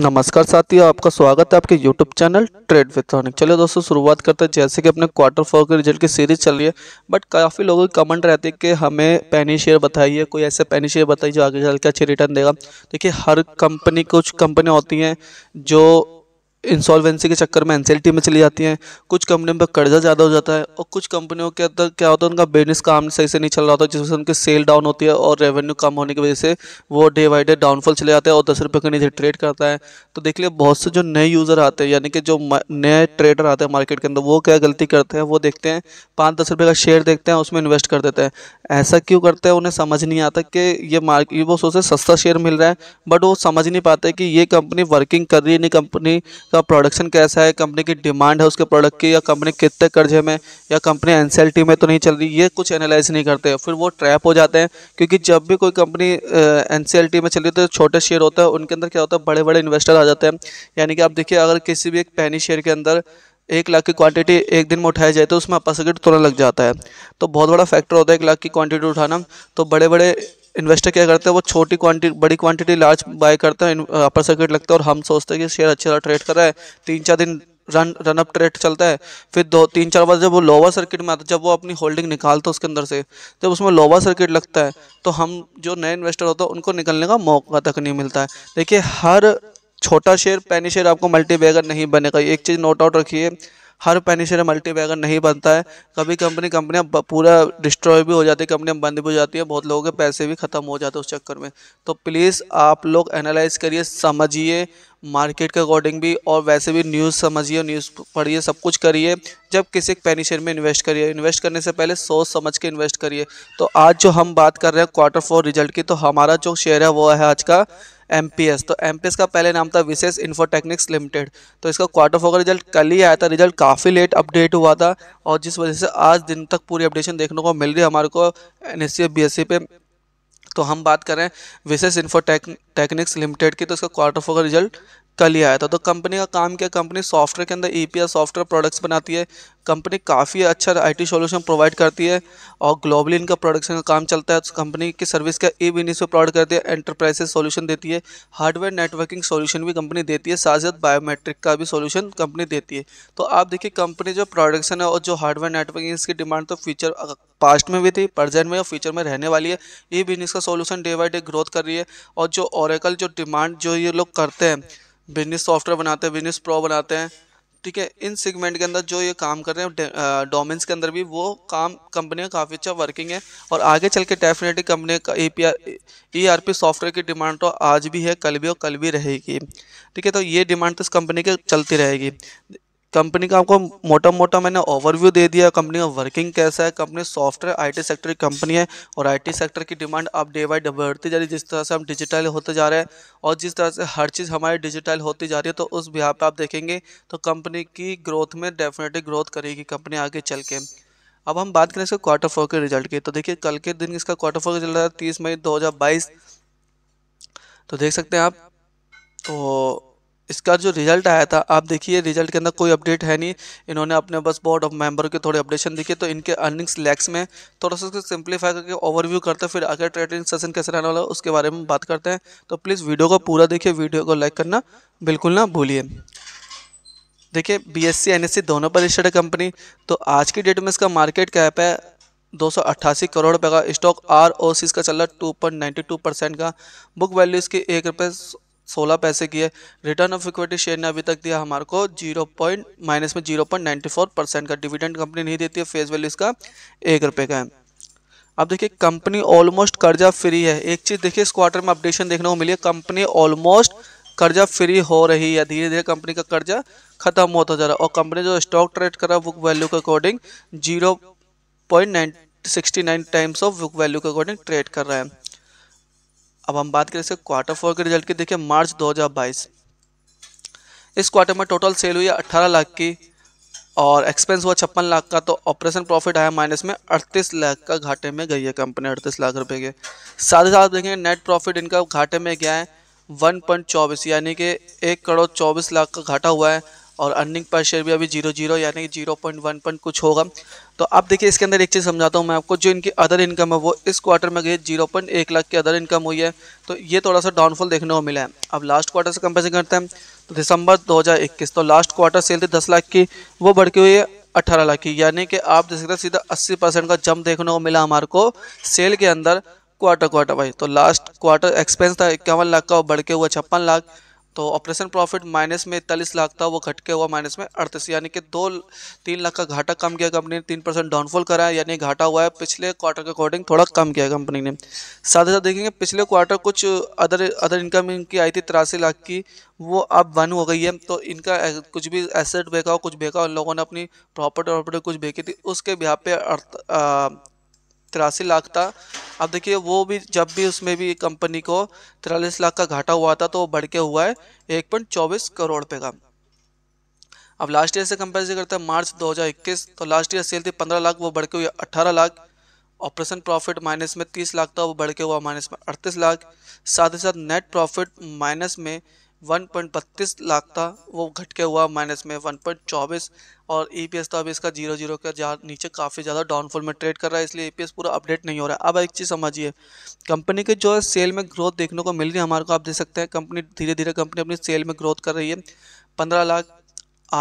नमस्कार साथियों आपका स्वागत है आपके YouTube channel trade with Ronik चलिए दोस्तों शुरुआत करते हैं जैसे कि अपने क्वार्टर फोर के रिजल्ट की सीरीज चल रही है बट काफ़ी लोगों की कमेंट रहती है कि हमें पैनी शेयर बताइए कोई ऐसे पैनी शेयर बताइए जो आगे चल के अच्छे रिटर्न देगा देखिए हर कंपनी कुछ कंपनियाँ होती हैं जो इंसॉल्वेंसी के चक्कर में एनसीएलटी में चली जाती हैं कुछ कंपनियों पर कर्जा ज़्यादा हो जाता है और कुछ कंपनियों के अंदर क्या होता है उनका बिजनेस काम सही से नहीं चल रहा होता से उनकी सेल डाउन होती है और रेवेन्यू कम होने की वजह से वो डे बाई डे डाउनफॉल चले जाते हैं और दस रुपये के नीचे ट्रेड करता है तो देख लिया बहुत से जो नए यूज़र आते हैं यानी कि जो नए ट्रेडर आते हैं मार्केट के अंदर वो क्या गलती करते हैं वो देखते हैं पाँच दस रुपये का शेयर देखते हैं उसमें इन्वेस्ट कर देते हैं ऐसा क्यों करते हैं उन्हें समझ नहीं आता कि ये मार्केट वो सोचते सस्ता शेयर मिल रहा है बट वो समझ नहीं पाते कि ये कंपनी वर्किंग कर रही है नहीं कंपनी का प्रोडक्शन कैसा है कंपनी की डिमांड है उसके प्रोडक्ट की या कंपनी कितने कर्जे में या कंपनी एनसीएलटी में तो नहीं चल रही ये कुछ एनालाइज नहीं करते फिर वो ट्रैप हो जाते हैं क्योंकि जब भी कोई कंपनी एनसीएलटी में चल रही तो छोटे शेयर होता है उनके अंदर क्या होता है बड़े बड़े इन्वेस्टर आ जाते हैं यानी कि आप देखिए अगर किसी भी एक पैनी शेयर के अंदर एक लाख की क्वांटिटी एक दिन में उठाई जाए तो उसमें अपर सर्किट तुरंत लग जाता है तो बहुत बड़ा फैक्टर होता है एक लाख की क्वांटिटी उठाना तो बड़े बड़े इन्वेस्टर क्या करते हैं वो छोटी क्वांटिटी बड़ी क्वांटिटी लार्ज बाय करते हैं अपर सर्किट लगता है और हम सोचते हैं कि शेयर अच्छा ट्रेड कर रहा है तीन चार दिन रन रन अप ट्रेड चलता है फिर दो तीन चार बार जब वो लोअर सर्किट में आता है जब वो अपनी होल्डिंग निकालता है उसके अंदर से जब उसमें लोअर सर्किट लगता है तो हम जो नए इन्वेस्टर होते हैं उनको निकलने का मौका तक नहीं मिलता है देखिए हर छोटा शेयर पैनी शेयर आपको मल्टी बैगर नहीं बनेगा एक चीज़ नोट आउट रखिए हर मल्टी मल्टीबैगर नहीं बनता है कभी कंपनी कंपनियाँ पूरा डिस्ट्रॉय भी हो जाती है कंपनियाँ बंद भी हो जाती है बहुत लोगों के पैसे भी ख़त्म हो जाते हैं उस चक्कर में तो प्लीज़ आप लोग एनालाइज करिए समझिए मार्केट के अकॉर्डिंग भी और वैसे भी न्यूज़ समझिए न्यूज़ पढ़िए सब कुछ करिए जब किसी पैनी शेयर में इन्वेस्ट करिए इन्वेस्ट करने से पहले सोच समझ के इन्वेस्ट करिए तो आज जो हम बात कर रहे हैं क्वार्टर फोर रिजल्ट की तो हमारा जो शेयर है वो है आज का एम तो एम का पहले नाम था विशेष इन्फोटेक्निक्स लिमिटेड तो इसका क्वार्टर फोर का रिजल्ट कल ही आया था रिजल्ट काफ़ी लेट अपडेट हुआ था और जिस वजह से आज दिन तक पूरी अपडेशन देखने को मिल रही है हमारे को एन एस पे तो हम बात करें विशेष इन्फोटेक्निक्स लिमिटेड की तो इसका क्वार्टर फोर का रिजल्ट कल ही आया था तो कंपनी का काम क्या कंपनी सॉफ्टवेयर के अंदर ई e सॉफ्टवेयर प्रोडक्ट्स बनाती है कंपनी काफ़ी अच्छा आईटी सॉल्यूशन प्रोवाइड करती है और ग्लोबली इनका प्रोडक्शन का काम चलता है तो कंपनी की सर्विस का ई बिजनेस प्रोवाइड करती है एंटरप्राइजेस सॉल्यूशन देती है हार्डवेयर नेटवर्किंग सॉल्यूशन भी कंपनी देती है साथ साथ बायोमेट्रिक का भी सोल्यूशन कंपनी देती है तो आप देखिए कंपनी जो प्रोडक्शन है और जो हार्डवेयर नेटवर्किंग इसकी डिमांड तो फ्यूचर पास्ट में भी थी प्रजेंट में और फ्यूचर में रहने वाली है ये e बिजनेस का solution day by day growth कर रही है और जो ओरेकल जो डिमांड जो ये लोग करते हैं बिजनेस सॉफ्टवेयर बनाते हैं बिजनेस प्रो बनाते हैं ठीक है इन सेगमेंट के अंदर जो ये काम कर रहे हैं डोमेन्स के अंदर भी वो काम कंपनी का काफ़ी अच्छा वर्किंग है और आगे चल के डेफिनेटली कंपनी का E P R E R P software की डिमांड तो आज भी है कल भी और कल भी रहेगी ठीक है तो ये डिमांड तो इस कंपनी के चलती रहेगी कंपनी का आपको मोटा मोटा मैंने ओवरव्यू दे दिया कंपनी का वर्किंग कैसा है कंपनी सॉफ्टवेयर आईटी सेक्टर की कंपनी है और आईटी सेक्टर की डिमांड अब डे बाई डे बढ़ती जा रही है जिस तरह से हम डिजिटल होते जा रहे हैं और जिस तरह से हर चीज़ हमारी डिजिटल होती जा रही है तो उस बिहार पर आप देखेंगे तो कंपनी की ग्रोथ में डेफिनेटली ग्रोथ करेगी कंपनी आगे चल के अब हम बात करें इसके क्वार्टर फोर के रिजल्ट की तो देखिए कल के दिन इसका क्वार्टर फोर रिजल्ट रहा है तीस मई दो तो देख सकते हैं आप तो इसका जो रिजल्ट आया था आप देखिए रिजल्ट के अंदर कोई अपडेट है नहीं इन्होंने अपने बस बोर्ड ऑफ मेंबर के थोड़े अपडेशन दिखे तो इनके अर्निंग्स लैक्स में थोड़ा सा उसको सिंप्लीफाई करके ओवरव्यू करते हैं फिर आगे ट्रेडिंग सेशन कैसे रहने वाला उसके बारे में बात करते हैं तो प्लीज़ वीडियो को पूरा देखिए वीडियो को लाइक करना बिल्कुल ना भूलिए देखिए B S E N S E दोनों पर रजिस्टर्ड कंपनी तो आज की डेट में इसका मार्केट कैप है दो करोड़ रुपये का स्टॉक आर ओ सी इसका चल रहा है टू परसेंट का बुक वैल्यू इसकी एक रुपये सोलह पैसे की है रिटर्न ऑफ इक्विटी शेयर ने अभी तक दिया हमारे को जीरो पॉइंट माइनस में zero point ninety four percent का डिविडेंड कंपनी नहीं देती है फेस वैल्यू इसका एक रुपये का है अब देखिए कंपनी ऑलमोस्ट कर्जा फ्री है एक चीज़ देखिए इस क्वार्टर में अपडेशन देखने को मिली है कंपनी ऑलमोस्ट कर्जा फ्री हो रही है धीरे धीरे कंपनी का कर्जा खत्म होता जा रहा है और कंपनी जो स्टॉक ट्रेड कर रहा है बुक वैल्यू के according zero point nine sixty nine times of book value के अकॉर्डिंग ट्रेड कर रहा है अब हम बात करें इसके क्वार्टर फोर के रिजल्ट की देखिए मार्च 2022 इस क्वार्टर में टोटल सेल हुई 18 लाख की और एक्सपेंस हुआ छप्पन लाख का तो ऑपरेशन प्रॉफिट आया माइनस में अड़तीस लाख का घाटे में गई है कंपनी अड़तीस लाख रुपए के साथ ही साथ देखेंगे नेट प्रॉफिट इनका घाटे में गया है वन पॉइंट चौबीस यानी कि एक करोड़ चौबीस लाख का घाटा हुआ है और अर्निंग पर शेयर भी अभी जीरो जीरो यानी कि जीरो पॉइंट वन पॉइंट कुछ होगा तो आप देखिए इसके अंदर एक चीज़ समझाता हूँ मैं आपको जो इनकी अदर इनकम है वो इस क्वार्टर में गई जीरो पॉइंट एक लाख की अदर इनकम हुई है तो ये थोड़ा सा डाउनफॉल देखने को मिला है अब लास्ट क्वार्टर से कंपेयर करते हैं तो दिसंबर दो तो लास्ट क्वार्टर सेल थी दस लाख की वो बढ़ के हुई है अट्ठारह लाख की यानी कि आप देख सकते सीधा अस्सी परसेंट का जम देखने को मिला हमारे को सेल के अंदर क्वार्टर क्वार्टर भाई तो लास्ट क्वार्टर एक्सपेंस था इक्यावन लाख का और बढ़ के हुआ छप्पन लाख तो ऑपरेशन प्रॉफिट माइनस में इकतालीस लाख था वो घट के हुआ माइनस में अड़तीस यानी कि दो तीन लाख का घाटा कम किया कंपनी ने तीन परसेंट डाउनफॉल कराया यानी घाटा हुआ है पिछले क्वार्टर के अकॉर्डिंग थोड़ा कम किया कंपनी ने साथ ही साथ देखेंगे पिछले क्वार्टर कुछ अदर अदर इनकम इनकी आई थी तिरासी लाख की वो अब वन हो गई है तो इनका कुछ भी एसेट बेचा हो कुछ बेचा उन लोगों ने अपनी प्रॉपर्टी प्रॉपर्टी कुछ बेची थी उसके बिहार पे तिरासी लाख था अब देखिए वो भी जब भी उसमें भी कंपनी को तिरालीस लाख का घाटा हुआ था तो वो बढ़ के हुआ है एक पॉइंट चौबीस करोड़ रुपये का अब लास्ट ईयर से कंपेरिजन करते हैं मार्च 2021 तो लास्ट ईयर सेल थी 15 लाख वो बढ़ के हुई 18 लाख ऑपरेशन प्रॉफिट माइनस में 30 लाख था वो बढ़ के हुआ माइनस में 38 लाख साथ ही साथ नेट प्रॉफिट माइनस में 1.32 लाख था वो घट e तो के हुआ माइनस में 1.24 और ई पी एस तो अभी इसका जीरो जीरो का जा नीचे काफ़ी ज़्यादा डाउनफॉल में ट्रेड कर रहा है इसलिए ई e पूरा अपडेट नहीं हो रहा है अब एक चीज़ समझिए कंपनी के जो है सेल में ग्रोथ देखने को मिल रही है हमारे को आप देख सकते हैं कंपनी धीरे धीरे कंपनी अपनी सेल में ग्रोथ कर रही है पंद्रह लाख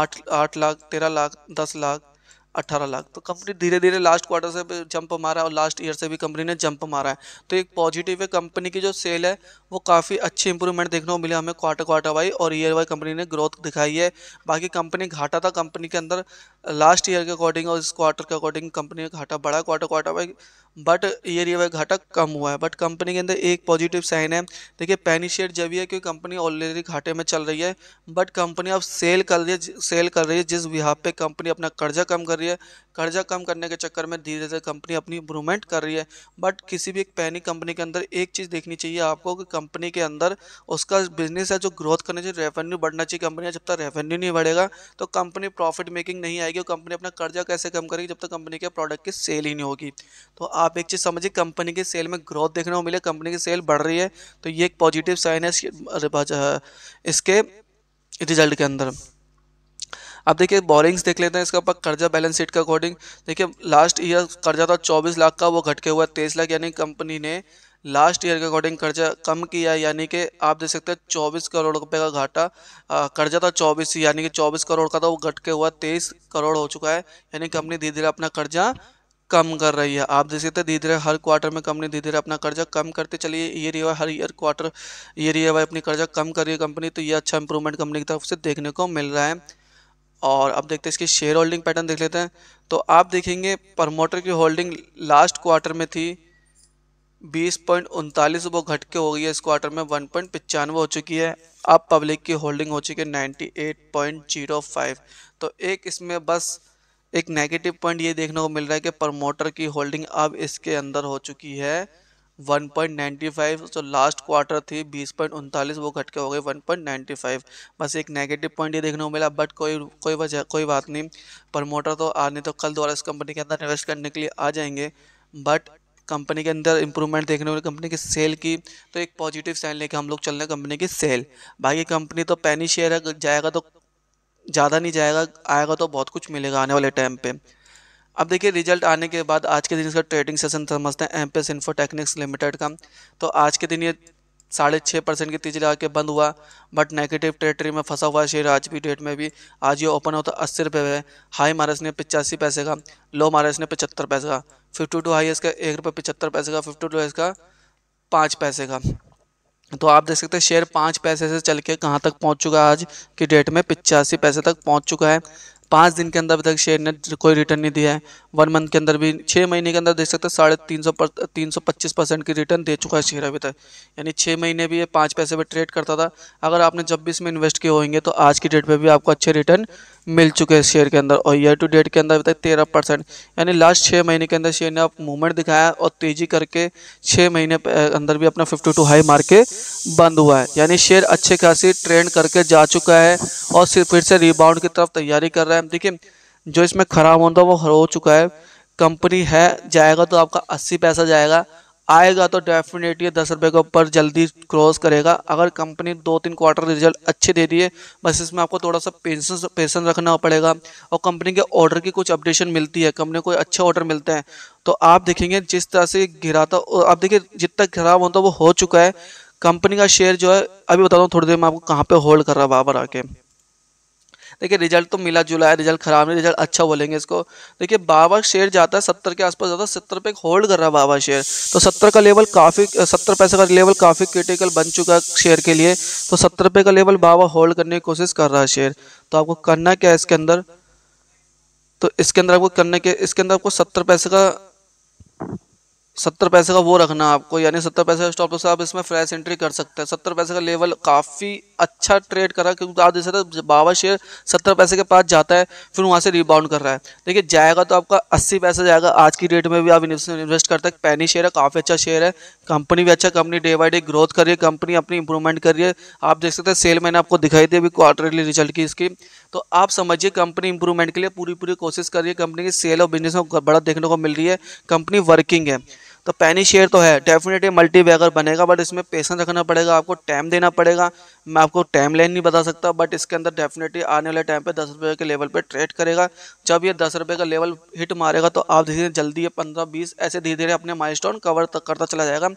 आठ आठ लाख तेरह लाख दस लाख अट्ठारह लाख तो कंपनी धीरे धीरे लास्ट क्वार्टर से जंप मारा और लास्ट ईयर से भी कंपनी ने जंप मारा है तो एक पॉजिटिव है कंपनी की जो सेल है वो काफ़ी अच्छी इंप्रूवमेंट देखने को मिला हमें क्वार्टर क्वार्टर वाई और ईयर वाई कंपनी ने ग्रोथ दिखाई है बाकी कंपनी घाटा था कंपनी के अंदर लास्ट ईयर के अकॉर्डिंग और इस क्वार्टर के अकॉर्डिंग कंपनी का घाटा बढ़ा क्वार्टर क्वार्टर वाई बट ये रिवर घाटा कम हुआ है बट कंपनी के अंदर एक पॉजिटिव साइन है देखिए पैनी शेयर जब यह है क्योंकि कंपनी ऑलरेडी घाटे में चल रही है बट कंपनी अब सेल कर रही है सेल कर रही है जिस विभाग पे कंपनी अपना कर्जा कम कर रही है कर्जा कम करने के चक्कर में धीरे धीरे कंपनी अपनी इंप्रूवमेंट कर रही है बट किसी भी एक पैनी कंपनी के अंदर एक चीज़ देखनी चाहिए आपको कि कंपनी के अंदर उसका बिजनेस है जो ग्रोथ करना चाहिए रेवेन्यू बढ़ना चाहिए कंपनी जब तक रेवेन्यू नहीं बढ़ेगा तो कंपनी प्रॉफिट मेकिंग नहीं आएगी और कंपनी अपना कर्जा कैसे कम करेगी जब तक कंपनी के प्रोडक्ट की सेल ही नहीं होगी तो आप आप एक चीज़ समझिए कंपनी के सेल में ग्रोथ देखने को मिले कंपनी की सेल बढ़ रही है तो ये एक पॉजिटिव साइन है इसके रिजल्ट के अंदर अब देखिए बोरिंग्स देख लेते हैं इसका ऊपर कर्जा बैलेंस शीट के अकॉर्डिंग देखिए लास्ट ईयर कर्जा था 24 लाख का वो घट के हुआ तेईस लाख यानी कंपनी ने लास्ट ईयर के अकॉर्डिंग कर्जा कम किया यानी कि आप देख सकते हैं 24 करोड़ रुपए का घाटा कर्जा था 24 यानी कि 24 करोड़ का था वो घट के हुआ तेईस करोड़ हो चुका है यानी कंपनी धीरे धीरे अपना कर्जा कम कर रही है आप देख सकते हैं धीरे धीरे हर क्वार्टर में कंपनी धीरे धीरे अपना कर्जा कम करते चलिए ये रही हर ईयर क्वार्टर ये रही है अपनी कर्जा कम कर रही है कंपनी तो ये अच्छा इंप्रूवमेंट कंपनी की तरफ से देखने को मिल रहा है और अब देखते हैं इसकी शेयर होल्डिंग पैटर्न देख लेते हैं तो आप देखेंगे प्रमोटर की होल्डिंग लास्ट क्वार्टर में थी बीस पॉइंट उनतालीस वो घट के हो गई है इस क्वार्टर में वन पॉइंट पचानवे हो चुकी है अब पब्लिक की होल्डिंग हो चुकी है ninety eight point zero five तो एक इसमें बस एक नेगेटिव पॉइंट ये देखने को मिल रहा है कि प्रमोटर की होल्डिंग अब इसके अंदर हो चुकी है 1.95 जो लास्ट क्वार्टर थी बीस वो घट के हो गई 1.95 बस एक नेगेटिव पॉइंट ये देखने को मिला बट कोई कोई वजह कोई बात नहीं प्रमोटर तो आने तो कल दोबारा इस कंपनी के अंदर इन्वेस्ट करने के लिए आ जाएंगे बट कंपनी के अंदर इंप्रूवमेंट देखने को कंपनी की सेल की तो एक पॉजिटिव साइन लेके हम लोग चल रहे हैं कंपनी की सेल बाकी कंपनी तो पैनी शेयर जाएगा तो ज़्यादा नहीं जाएगा आएगा तो बहुत कुछ मिलेगा आने वाले टाइम पे अब देखिए रिजल्ट आने के बाद आज के दिन इसका ट्रेडिंग सेशन समझते हैं एम पेस इन्फोटेक्निक्स लिमिटेड का तो आज के दिन ये साढ़े छः परसेंट की तेजी लगा के बंद हुआ बट नेगेटिव टेरेटरी में फंसा हुआ शेयर आज भी डेट में भी आज ये ओपन होता तो अस्सी रुपये है हाई मारस ने पचासी पैसे का लो मारस ने पचहत्तर पैसे का फिफ्टी टू हाई इसका एक रुपये पचहत्तर पैसे का फिफ्टी टू इसका पाँच पैसे का तो आप देख सकते हैं शेयर पाँच पैसे से चल के कहाँ तक पहुँच चुका है आज की डेट में पिचासी पैसे तक पहुँच चुका है पाँच दिन के अंदर अभी तक शेयर ने कोई रिटर्न नहीं दिया है वन मंथ के अंदर भी छः महीने के अंदर देख सकते हैं साढ़े तीन सौ पर तीन सौ पच्चीस परसेंट की रिटर्न दे चुका है शेयर अभी तक यानी छः महीने भी ये पाँच पैसे पर ट्रेड करता था अगर आपने जब भी इसमें इन्वेस्ट किए होंगे तो आज की डेट पर भी आपको अच्छे रिटर्न मिल चुके हैं शेयर के अंदर और ईयर टू डेट के अंदर अभी तक तेरह परसेंट यानी लास्ट छः महीने के अंदर शेयर ने आप मूवमेंट दिखाया और तेज़ी करके छः महीने अंदर भी अपना फिफ्टी टू हाई मार के बंद हुआ है यानी शेयर अच्छे खासी ट्रेंड करके जा चुका है और फिर से रिबाउंड की तरफ तैयारी कर रहा है रहा है देखिए जो इसमें खराब होता है वो हो चुका है कंपनी है जाएगा तो आपका अस्सी पैसा जाएगा आएगा तो डेफिनेटली दस रुपये के ऊपर जल्दी क्रॉस करेगा अगर कंपनी दो तीन क्वार्टर रिजल्ट अच्छे दे दिए बस इसमें आपको थोड़ा सा पेशेंस पेशेंस रखना पड़ेगा और कंपनी के ऑर्डर की कुछ अपडेशन मिलती है कंपनी को अच्छे ऑर्डर मिलते हैं तो आप देखेंगे जिस तरह से घिरा था आप देखिए जितना खराब होता वो हो चुका है कंपनी का शेयर जो है अभी बता दूँ थोड़ी देर में आपको कहाँ पर होल्ड कर रहा है बाबर आके देखिए रिजल्ट तो मिला जुला है रिजल्ट खराब नहीं रिजल्ट अच्छा बोलेंगे इसको देखिए बाबा शेयर जाता है सत्तर के आसपास जाता है सत्तर पे होल्ड कर रहा है बाबा शेयर तो सत्तर का लेवल काफ़ी सत्तर पैसे का लेवल काफ़ी क्रिटिकल बन चुका है शेयर के लिए तो सत्तर रुपये का लेवल बाबा होल्ड करने की कोशिश कर रहा है शेयर तो आपको करना क्या है इसके अंदर तो इसके अंदर आपको करने के इसके अंदर आपको सत्तर पैसे का सत्तर पैसे का वो रखना आपको यानी सत्तर पैसे का स्टॉप तो आप इसमें फ्रेश एंट्री कर सकते हैं सत्तर पैसे का लेवल काफ़ी अच्छा ट्रेड कर रहा है क्योंकि आप देख सकते हैं बाबा शेयर सत्तर पैसे के पास जाता है फिर वहाँ से रिबाउंड कर रहा है देखिए जाएगा तो आपका अस्सी पैसा जाएगा आज की डेट में भी आप इन्वेस्ट करते हैं पैनी शेयर है काफ़ी अच्छा शेयर है कंपनी भी अच्छा company day by day growth कर रही है कंपनी अपनी इंप्रूवमेंट कर रही है आप देख सकते हैं सेल मैंने आपको दिखाई दी अभी क्वार्टरली रिजल्ट की इसकी तो आप समझिए कंपनी इंप्रूवमेंट के लिए पूरी पूरी कोशिश कर रही है कंपनी की सेल और बिजनेस में बड़ा देखने को मिल रही है कंपनी वर्किंग है तो पैनी शेयर तो है डेफिनेटली मल्टी बैगर बनेगा बट इसमें पेशेंस रखना पड़ेगा आपको टाइम देना पड़ेगा मैं आपको टाइम लाइन नहीं बता सकता बट इसके अंदर डेफिनेटली आने वाले टाइम पे दस रुपये के लेवल पे ट्रेड करेगा जब ये दस रुपये का लेवल हिट मारेगा तो आप धीरे धीरे जल्दी ये पंद्रह बीस ऐसे धीरे धीरे अपने स्टोन कवर तक करता चला जाएगा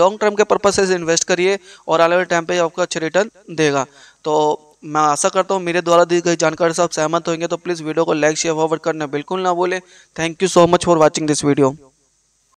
लॉन्ग टर्म के पर्पज से इन्वेस्ट करिए और आने वाले टाइम पर आपको अच्छे रिटर्न देगा तो मैं आशा करता हूँ मेरे द्वारा दी गई जानकारी से आप सहमत होंगे तो प्लीज़ वीडियो को लाइक शेयर फॉरवर्ड करना बिल्कुल ना बोले thank you so much for watching this video